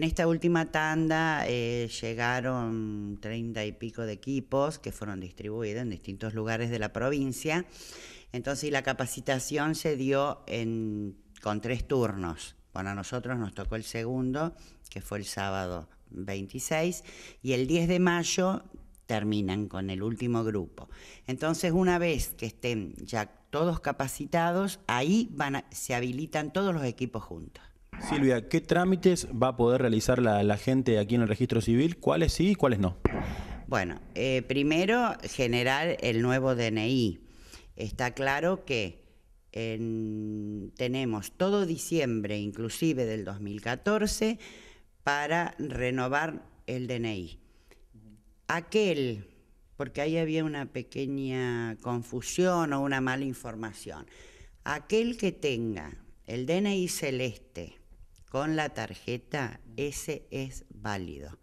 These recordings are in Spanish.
En esta última tanda eh, llegaron treinta y pico de equipos que fueron distribuidos en distintos lugares de la provincia. Entonces la capacitación se dio con tres turnos. Bueno, a nosotros nos tocó el segundo, que fue el sábado 26, y el 10 de mayo terminan con el último grupo. Entonces, una vez que estén ya todos capacitados, ahí se habilitan todos los equipos juntos. Silvia, ¿qué trámites va a poder realizar la, gente aquí en el registro civil? ¿Cuáles sí y cuáles no? Bueno, eh, primero generar el nuevo DNI. Está claro que tenemos todo diciembre, inclusive del 2014, para renovar el DNI. Aquel, porque ahí había una pequeña confusión o una mala información, aquel que tenga el DNI celeste con la tarjeta, ese es válido.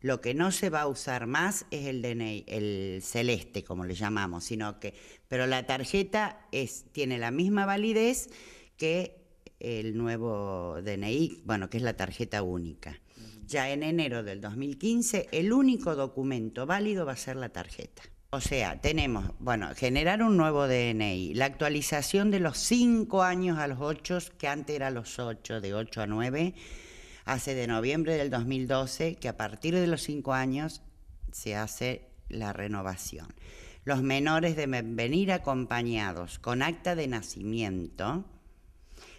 Lo que no se va a usar más es el DNI, el celeste, como le llamamos, sino que, pero la tarjeta tiene la misma validez que el nuevo DNI, bueno, que es la tarjeta única. Ya en enero del 2015, el único documento válido va a ser la tarjeta. O sea, tenemos, bueno, generar un nuevo DNI, la actualización de los cinco años a los ocho, que antes era los ocho, de 8 a 9, hace de noviembre del 2012, que a partir de los cinco años se hace la renovación. Los menores deben venir acompañados con acta de nacimiento,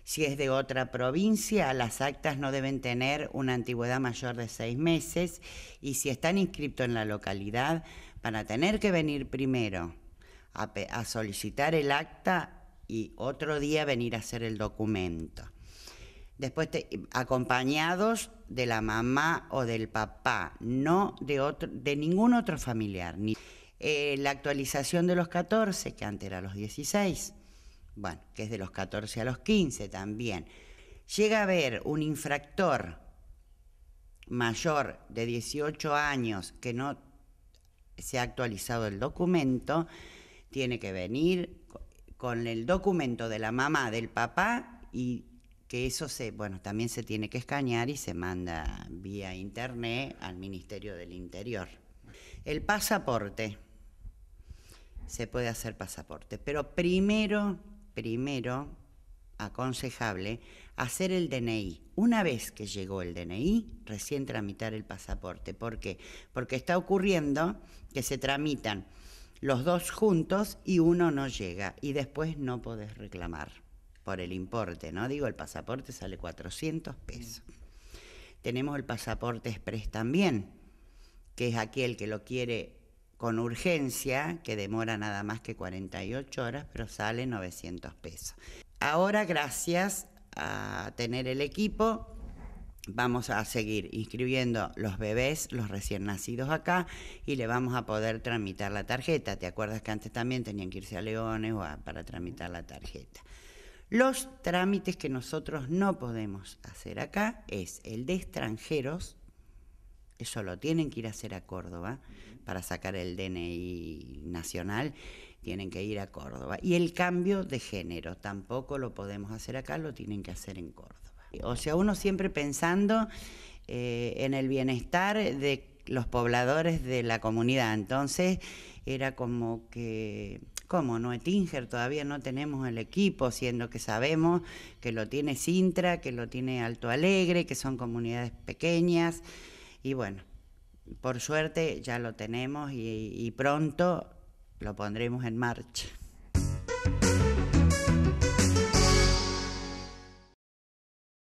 si es de otra provincia, las actas no deben tener una antigüedad mayor de seis meses y si están inscritos en la localidad, van a tener que venir primero a, solicitar el acta y otro día venir a hacer el documento. Después, acompañados de la mamá o del papá, no de, otro, de ningún otro familiar. Ni, eh, la actualización de los 14, que antes era los 16 bueno, que es de los 14 a los 15 también, llega a haber un infractor mayor de 18 años que no se ha actualizado el documento, tiene que venir con el documento de la mamá, del papá y que eso se, bueno, también se tiene que escanear y se manda vía internet al Ministerio del Interior. El pasaporte, se puede hacer pasaporte, pero primero primero aconsejable hacer el DNI. Una vez que llegó el DNI, recién tramitar el pasaporte. ¿Por qué? Porque está ocurriendo que se tramitan los dos juntos y uno no llega y después no podés reclamar por el importe, ¿no? Digo, el pasaporte sale 400 pesos. Mm. Tenemos el pasaporte express también, que es aquel que lo quiere con urgencia, que demora nada más que 48 horas, pero sale 900 pesos. Ahora, gracias a tener el equipo, vamos a seguir inscribiendo los bebés, los recién nacidos acá, y le vamos a poder tramitar la tarjeta. ¿Te acuerdas que antes también tenían que irse a Leones para tramitar la tarjeta? Los trámites que nosotros no podemos hacer acá es el de extranjeros, eso lo tienen que ir a hacer a Córdoba para sacar el DNI nacional, tienen que ir a Córdoba. Y el cambio de género tampoco lo podemos hacer acá, lo tienen que hacer en Córdoba. O sea, uno siempre pensando eh, en el bienestar de los pobladores de la comunidad. Entonces era como que, ¿cómo? No Tinger? todavía no tenemos el equipo, siendo que sabemos que lo tiene Sintra, que lo tiene Alto Alegre, que son comunidades pequeñas. Y bueno, por suerte ya lo tenemos y, y pronto lo pondremos en marcha.